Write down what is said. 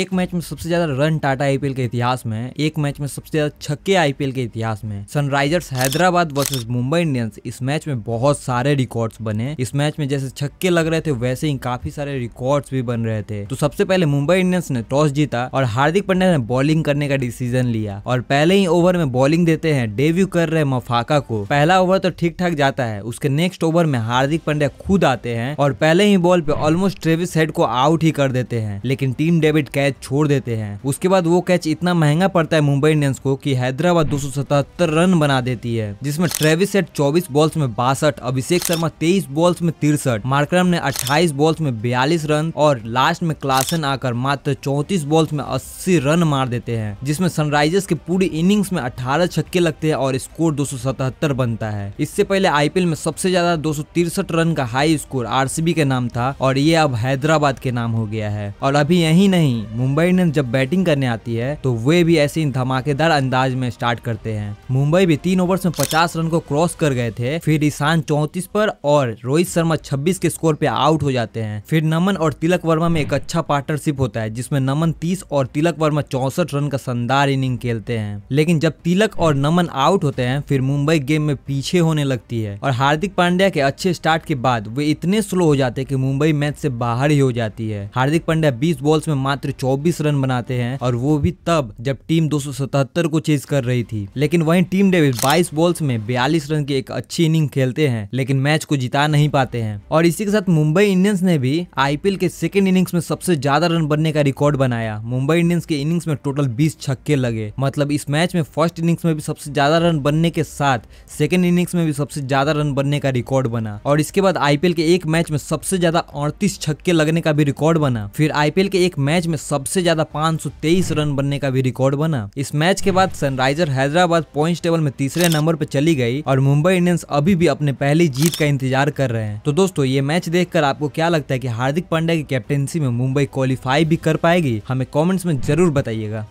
एक मैच में सबसे ज्यादा रन टाटा आईपीएल के इतिहास में एक मैच में सबसे ज्यादा छक्के आईपीएल के इतिहास में Sunrisers Hyderabad versus Mumbai Indians इस मैच में बहुत सारे रिकॉर्ड्स बने इस मैच में जैसे छक्के लग रहे थे वैसे ही काफी सारे रिकॉर्ड्स भी बन रहे थे तो सबसे पहले मुंबई इंडियंस ने टॉस जीता और हार्दिक पंड्या ने बॉलिंग करने का डिसीजन लिया और पहले ही ओवर में बॉलिंग देते हैं डेब्यू कर रहे मफाका को पहला ओवर तो ठीक ठाक जाता है उसके नेक्स्ट ओवर में हार्दिक पंड्या खुद आते हैं और पहले ही बॉल पे ऑलमोस्ट ट्रेविस हेड को आउट ही कर देते हैं लेकिन टीम डेविड कैच छोड़ देते हैं उसके बाद वो कैच इतना महंगा पड़ता है मुंबई इंडियंस को की हैदराबाद दो रन बना देती है जिसमे ट्रेविस सेट चौबीस बॉल्स में बासठ अभिषेक शर्मा तेईस बॉल्स में तिरसठ मार्क्रम ने अट्ठाईस बॉल्स में बयालीस रन और लास्ट में क्लासन आकर मात्र चौतीस बॉल्स में अस्सी रन मार देते हैं जिसमें सनराइजर्स के पूरी इनिंग्स में 18 छक्के लगते हैं और स्कोर 277 बनता है इससे पहले आईपीएल में सबसे ज्यादा दो रन का हाई स्कोर आरसीबी के नाम था और ये अब हैदराबाद के नाम हो गया है और अभी यही नहीं मुंबई इंडियंस जब बैटिंग करने आती है तो वे भी ऐसे धमाकेदार अंदाज में स्टार्ट करते हैं मुंबई भी तीन ओवर में पचास रन को क्रॉस कर गए थे फिर ईशान चौतीस पर और रोहित शर्मा छब्बीस के स्कोर पे आउट हो जाते हैं फिर नमन और तिलक वर्मा में एक अच्छा पार्टनरशिप होता है जिसमें नमन तीस और तिलक वर्मा चौसठ रन का शानदार इनिंग खेलते हैं लेकिन जब तिलक और नमन आउट होते हैं फिर मुंबई गेम में पीछे होने लगती है और हार्दिक पांड्या के अच्छे स्टार्ट के बाद वे इतने स्लो हो जाते हैं कि मुंबई मैच से बाहर ही हो जाती है हार्दिक पांड्या 20 बॉल्स में मात्र चौबीस रन बनाते हैं और वो भी तब जब टीम 277 को चेज कर रही थी लेकिन वहीं टीम डेविस 22 बॉल्स में 42 रन की एक अच्छी इनिंग खेलते हैं लेकिन मैच को जिता नहीं पाते हैं और इसी के साथ मुंबई इंडियंस ने भी आईपीएल के सेकेंड इनिंग्स में सबसे ज्यादा रन बनने का रिकॉर्ड बनाया मुंबई इंडियंस के इनिंग्स में टोटल बीस छक्के लगे मतलब इस मैच में फर्स्ट इनिंग्स में भी सबसे ज्यादा रन बनने के साथ सेकेंड इनिंग्स में भी सबसे ज्यादा रन बनने का रिकॉर्ड बना और इसके बाद आईपीएल के एक मैच में सबसे ज्यादा अड़तीस छक्के लगने का भी रिकॉर्ड बना फिर आईपीएल के एक मैच में सबसे ज्यादा 523 रन बनने का भी रिकॉर्ड बना इस मैच के बाद सनराइजर हैदराबाद पॉइंट टेबल में तीसरे नंबर पर चली गई और मुंबई इंडियंस अभी भी अपने पहली जीत का इंतजार कर रहे हैं तो दोस्तों ये मैच देखकर आपको क्या लगता है की हार्दिक पांड्या की कैप्टेंसी में मुंबई क्वालिफाई भी कर पाएगी हमें कॉमेंट्स में जरूर बताइएगा